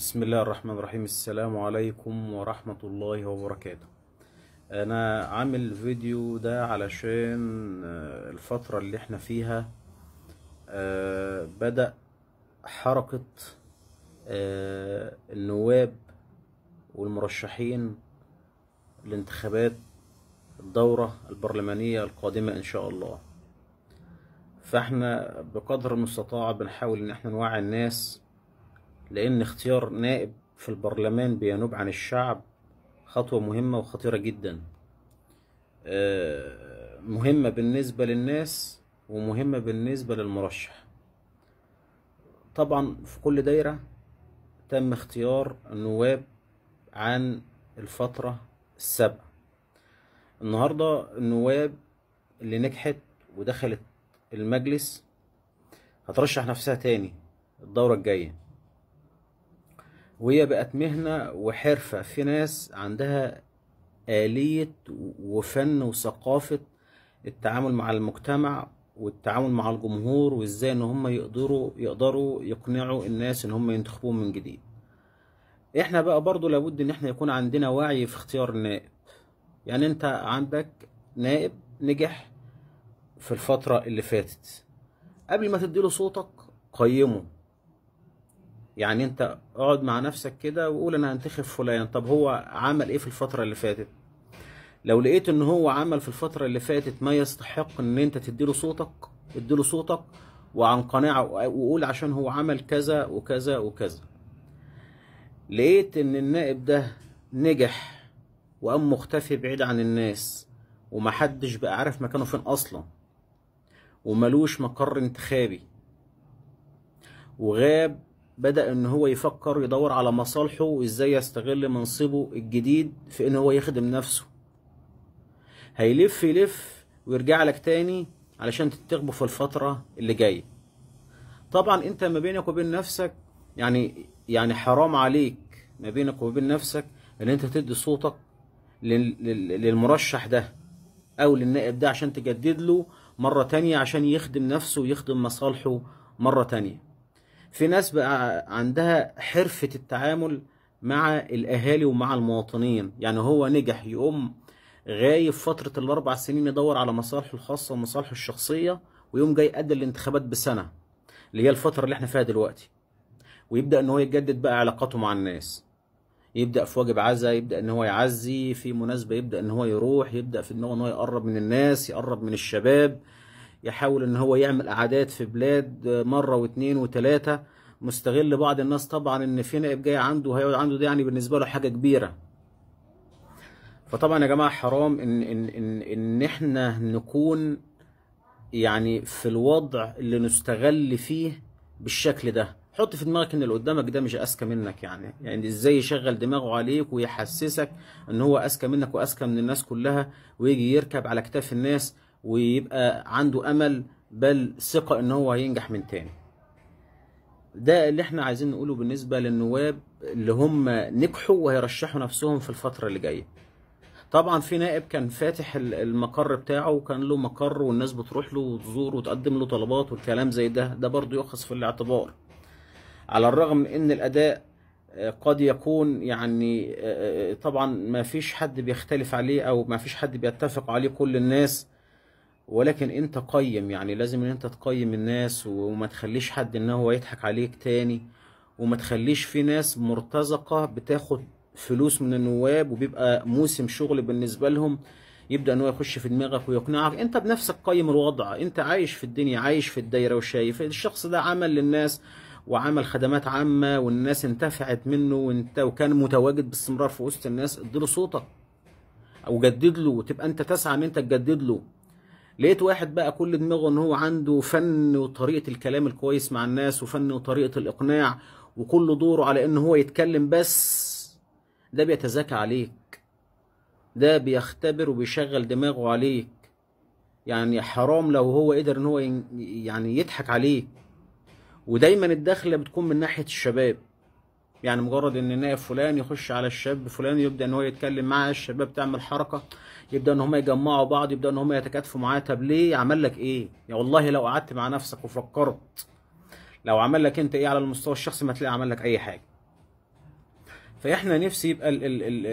بسم الله الرحمن الرحيم السلام عليكم ورحمة الله وبركاته أنا عامل فيديو ده علشان آه، الفترة اللي احنا فيها آه، بدأ حركة آه، النواب والمرشحين لانتخابات الدورة البرلمانية القادمة إن شاء الله فاحنا بقدر المستطاع بنحاول ان احنا نوعي الناس لأن اختيار نائب في البرلمان بينوب عن الشعب خطوة مهمة وخطيرة جدا آه، مهمة بالنسبة للناس ومهمة بالنسبة للمرشح طبعا في كل دايرة تم اختيار النواب عن الفترة السابقة النهاردة النواب اللي نجحت ودخلت المجلس هترشح نفسها تاني الدورة الجاية وهي بقت مهنة وحرفة في ناس عندها آلية وفن وثقافة التعامل مع المجتمع والتعامل مع الجمهور وازاي ان هم يقدروا يقدروا يقنعوا الناس ان هم ينتخبوهم من جديد احنا بقى برضو لابد ان احنا يكون عندنا وعي في اختيار النائب يعني انت عندك نائب نجح في الفترة اللي فاتت قبل ما تديله صوتك قيمه يعني انت اقعد مع نفسك كده وقول انا هنتخب فلان طب هو عمل ايه في الفتره اللي فاتت لو لقيت ان هو عمل في الفتره اللي فاتت ما يستحق ان انت تديله صوتك اديله صوتك وعن قناعه وقول عشان هو عمل كذا وكذا وكذا لقيت ان النائب ده نجح وقام مختفي بعيد عن الناس ومحدش بقى عارف مكانه فين اصلا وملوش مقر انتخابي وغاب بدأ ان هو يفكر يدور على مصالحه وازاي يستغل منصبه الجديد في ان هو يخدم نفسه هيلف يلف ويرجع لك تاني علشان تتغبه في الفترة اللي جاية طبعا انت ما بينك وبين نفسك يعني يعني حرام عليك ما بينك وبين نفسك ان انت تدي صوتك للمرشح ده او للنائب ده عشان تجدد له مرة تانية عشان يخدم نفسه ويخدم مصالحه مرة تانية في ناس بقى عندها حرفة التعامل مع الأهالي ومع المواطنين يعني هو نجح يقوم غايب فترة الأربع سنين يدور على مصالحه الخاصة ومصالحه الشخصية ويقوم جاي قد الانتخابات بسنة اللي هي الفترة اللي احنا فيها دلوقتي ويبدأ ان هو يجدد بقى علاقاته مع الناس يبدأ في واجب عزا يبدأ ان هو يعزي في مناسبة يبدأ ان هو يروح يبدأ في ان هو يقرب من الناس يقرب من الشباب يحاول ان هو يعمل اعادات في بلاد مره واثنين وثلاثه مستغل بعض الناس طبعا ان في نائب جاي عنده هيقعد عنده ده يعني بالنسبه له حاجه كبيره فطبعا يا جماعه حرام ان ان ان ان احنا نكون يعني في الوضع اللي نستغل فيه بالشكل ده حط في دماغك ان اللي قدامك ده مش اذكى منك يعني يعني ازاي يشغل دماغه عليك ويحسسك ان هو اذكى منك واذكى من الناس كلها ويجي يركب على كتاف الناس ويبقى عنده امل بل ثقه ان هو هينجح من تاني ده اللي احنا عايزين نقوله بالنسبه للنواب اللي هم نجحوا وهيرشحوا نفسهم في الفتره اللي جايه طبعا في نائب كان فاتح المقر بتاعه وكان له مقر والناس بتروح له وتزور وتقدم له طلبات والكلام زي ده ده برضه يؤخذ في الاعتبار على الرغم ان الاداء آه، قد يكون يعني آه، آه، طبعا ما فيش حد بيختلف عليه او ما فيش حد بيتفق عليه كل الناس ولكن انت قيم يعني لازم ان انت تقيم الناس وما تخليش حد ان هو يضحك عليك تاني وما تخليش في ناس مرتزقة بتاخد فلوس من النواب وبيبقى موسم شغل بالنسبة لهم يبدأ ان هو يخش في دماغك ويقنعك انت بنفسك قيم الوضع انت عايش في الدنيا عايش في الدايرة وشايف الشخص ده عمل للناس وعمل خدمات عامة والناس انتفعت منه وانت وكان متواجد باستمرار في وسط الناس اديله صوتك او جدد له وتبقى انت تسعى ان انت تجدد له لقيت واحد بقى كل دماغه ان هو عنده فن وطريقه الكلام الكويس مع الناس وفن وطريقه الاقناع وكل دوره على ان هو يتكلم بس ده بيتزكى عليك ده بيختبر وبيشغل دماغه عليك يعني حرام لو هو قدر ان هو يعني يضحك عليك ودايما الدخله بتكون من ناحيه الشباب يعني مجرد ان نائب فلان يخش على الشاب فلان يبدا ان هو يتكلم معاه الشباب تعمل حركه يبدا ان هم يجمعوا بعض يبدا ان هم يتكاتفوا معاه طب ليه عمل لك ايه يا والله لو قعدت مع نفسك وفكرت لو عمل لك انت ايه على المستوى الشخصي ما تلاقي عمل لك اي حاجه فاحنا نفسي يبقى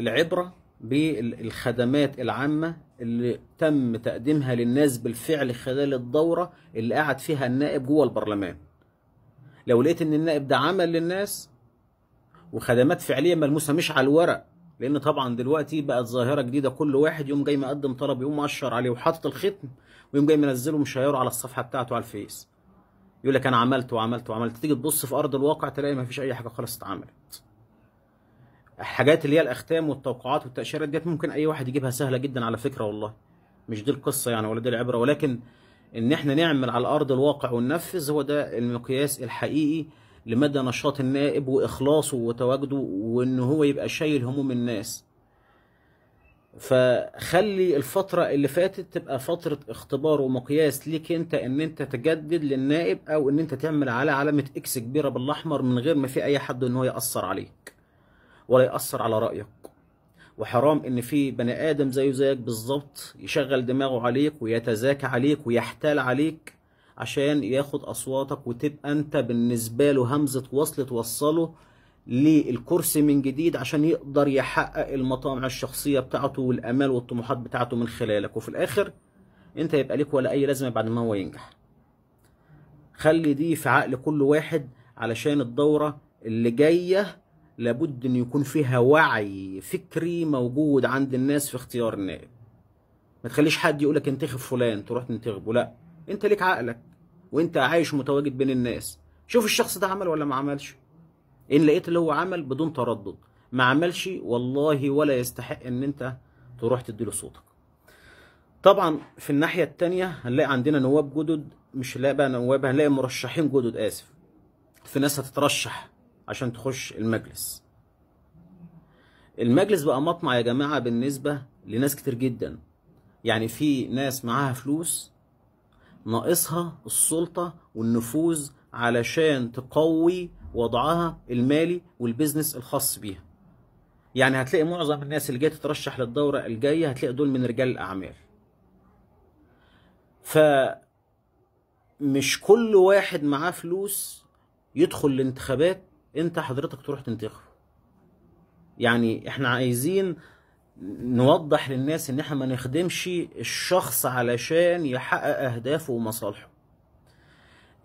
العبره بالخدمات العامة اللي تم تقديمها للناس بالفعل خلال الدورة اللي قعد فيها النائب جوه البرلمان لو لقيت ان النائب ده عمل للناس وخدمات فعليه ملموسه مش على الورق لان طبعا دلوقتي بقت ظاهره جديده كل واحد يوم جاي مقدم طلب يقوم مقشر عليه وحاطط الختم ويوم جاي منزله مشيره على الصفحه بتاعته على الفيس يقول لك انا عملت وعملت وعملت تيجي تبص في ارض الواقع تلاقي ما فيش اي حاجه خالص اتعملت الحاجات اللي هي الاختام والتوقيعات والتاشيرات ديت ممكن اي واحد يجيبها سهله جدا على فكره والله مش دي القصه يعني ولا دي العبره ولكن ان احنا نعمل على ارض الواقع وننفذ هو ده المقياس الحقيقي لمدى نشاط النائب واخلاصه وتواجده وان هو يبقى شايل هموم الناس فخلي الفترة اللي فاتت تبقى فترة اختبار ومقياس ليك انت ان انت تجدد للنائب او ان انت تعمل على علامة اكس كبيرة بالاحمر من غير ما في اي حد ان هو يأثر عليك ولا يأثر على رأيك وحرام ان في بني ادم زيه زيك بالظبط يشغل دماغه عليك ويتزاكى عليك ويحتال عليك عشان ياخد اصواتك وتبقى انت بالنسبه له همزه وصل توصله للكرسي من جديد عشان يقدر يحقق المطامع الشخصيه بتاعته والامال والطموحات بتاعته من خلالك وفي الاخر انت يبقى ليك ولا اي لازمه بعد ما هو ينجح خلي دي في عقل كل واحد علشان الدوره اللي جايه لابد ان يكون فيها وعي فكري موجود عند الناس في اختيار النائب ما تخليش حد يقولك انتخب فلان تروح تنتخبه لا انت ليك عقلك وانت عايش متواجد بين الناس شوف الشخص ده عمل ولا ما عملش ان لقيت اللي هو عمل بدون تردد ما عملش والله ولا يستحق ان انت تروح تديله صوتك طبعا في الناحيه الثانيه هنلاقي عندنا نواب جدد مش هنلاقي بقى نواب هنلاقي مرشحين جدد اسف في ناس هتترشح عشان تخش المجلس المجلس بقى مطمع يا جماعه بالنسبه لناس كتير جدا يعني في ناس معاها فلوس ناقصها السلطة والنفوذ علشان تقوي وضعها المالي والبزنس الخاص بيها يعني هتلاقي معظم الناس اللي جايه تترشح للدوره الجايه هتلاقي دول من رجال الاعمال ف مش كل واحد معاه فلوس يدخل الانتخابات انت حضرتك تروح تنتخبه يعني احنا عايزين نوضح للناس ان احنا ما نخدمش الشخص علشان يحقق اهدافه ومصالحه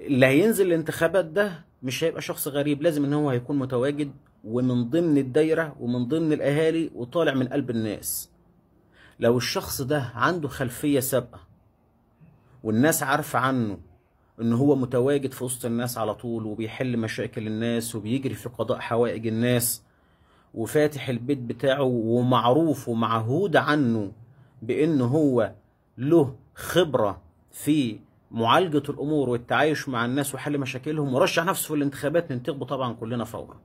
اللي هينزل الانتخابات ده مش هيبقى شخص غريب لازم ان هو هيكون متواجد ومن ضمن الدايره ومن ضمن الاهالي وطالع من قلب الناس لو الشخص ده عنده خلفيه سابقه والناس عارفه عنه ان هو متواجد في وسط الناس على طول وبيحل مشاكل الناس وبيجري في قضاء حوائج الناس وفاتح البيت بتاعه ومعروف ومعهود عنه بأنه هو له خبرة في معالجة الأمور والتعايش مع الناس وحل مشاكلهم ورشح نفسه في الانتخابات ننتخبه طبعا كلنا فورا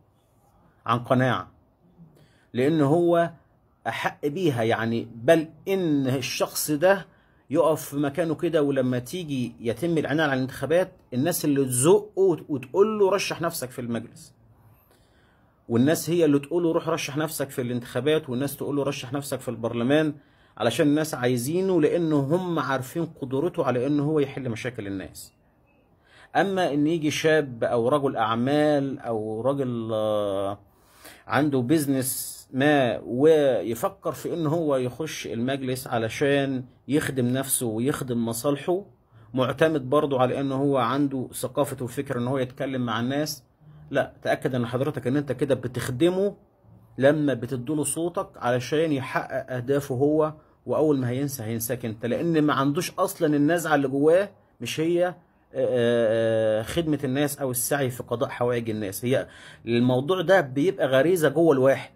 عن قناعة لأن هو أحق بيها يعني بل إن الشخص ده يقف في مكانه كده ولما تيجي يتم العناية على الانتخابات الناس اللي تزقه وتقول له رشح نفسك في المجلس والناس هي اللي تقوله روح رشح نفسك في الانتخابات والناس تقوله رشح نفسك في البرلمان علشان الناس عايزينه لانه هم عارفين قدرته على انه هو يحل مشاكل الناس اما ان يجي شاب او رجل اعمال او راجل آه، عنده بيزنس ما ويفكر في ان هو يخش المجلس علشان يخدم نفسه ويخدم مصالحه معتمد برضه على ان هو عنده ثقافه وفكر ان هو يتكلم مع الناس لا تاكد ان حضرتك ان انت كده بتخدمه لما بتدوله صوتك علشان يحقق اهدافه هو واول ما هينسى هينساك انت لان ما عندوش اصلا النزعه اللي جواه مش هي آه، آه، آه، خدمه الناس او السعي في قضاء حوائج الناس هي الموضوع ده بيبقى غريزه جوه الواحد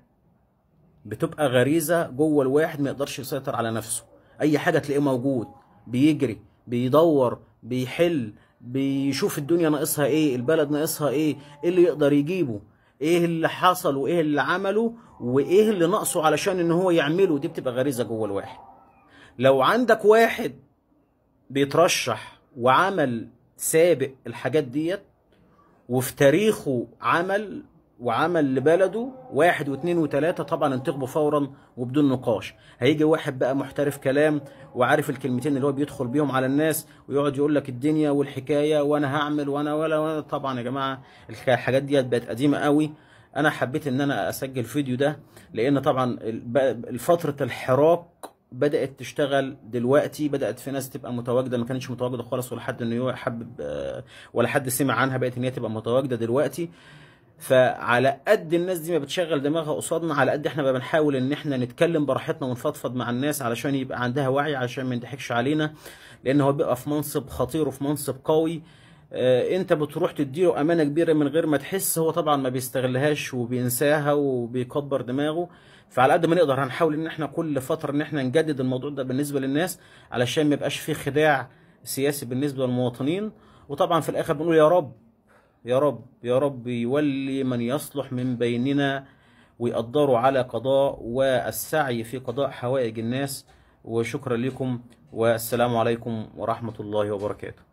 بتبقى غريزه جوه الواحد ما يقدرش يسيطر على نفسه اي حاجه تلاقيه موجود بيجري بيدور بيحل بيشوف الدنيا ناقصها ايه البلد ناقصها ايه ايه اللي يقدر يجيبه ايه اللي حصل وايه اللي عمله وايه اللي ناقصه علشان ان هو يعمله دي بتبقى غريزه جوه الواحد لو عندك واحد بيترشح وعمل سابق الحاجات ديت وفي تاريخه عمل وعمل لبلده واحد واثنين وثلاثة طبعا انتخبوا فورا وبدون نقاش هيجي واحد بقى محترف كلام وعارف الكلمتين اللي هو بيدخل بيهم على الناس ويقعد يقول لك الدنيا والحكاية وانا هعمل وانا ولا وانا طبعا يا جماعة الحاجات ديت بقت قديمة قوي انا حبيت ان انا اسجل فيديو ده لان طبعا فترة الحراك بدات تشتغل دلوقتي بدات في ناس تبقى متواجده ما كانتش متواجده خالص ولا حد انه يحب آه، ولا حد سمع عنها بقت ان هي تبقى متواجده دلوقتي فعلى قد الناس دي ما بتشغل دماغها قصادنا على قد احنا بقى بنحاول ان احنا نتكلم براحتنا ونفضفض مع الناس علشان يبقى عندها وعي علشان ما يضحكش علينا لان هو بيبقى في منصب خطير وفي منصب قوي اه انت بتروح تديله امانه كبيره من غير ما تحس هو طبعا ما بيستغلهاش وبينساها وبيكبر دماغه فعلى قد ما نقدر هنحاول ان احنا كل فتره ان احنا نجدد الموضوع ده بالنسبه للناس علشان ما يبقاش فيه خداع سياسي بالنسبه للمواطنين وطبعا في الاخر بنقول يا رب يا رب يا رب يولي من يصلح من بيننا ويقدروا على قضاء والسعي في قضاء حوائج الناس وشكرا لكم والسلام عليكم ورحمة الله وبركاته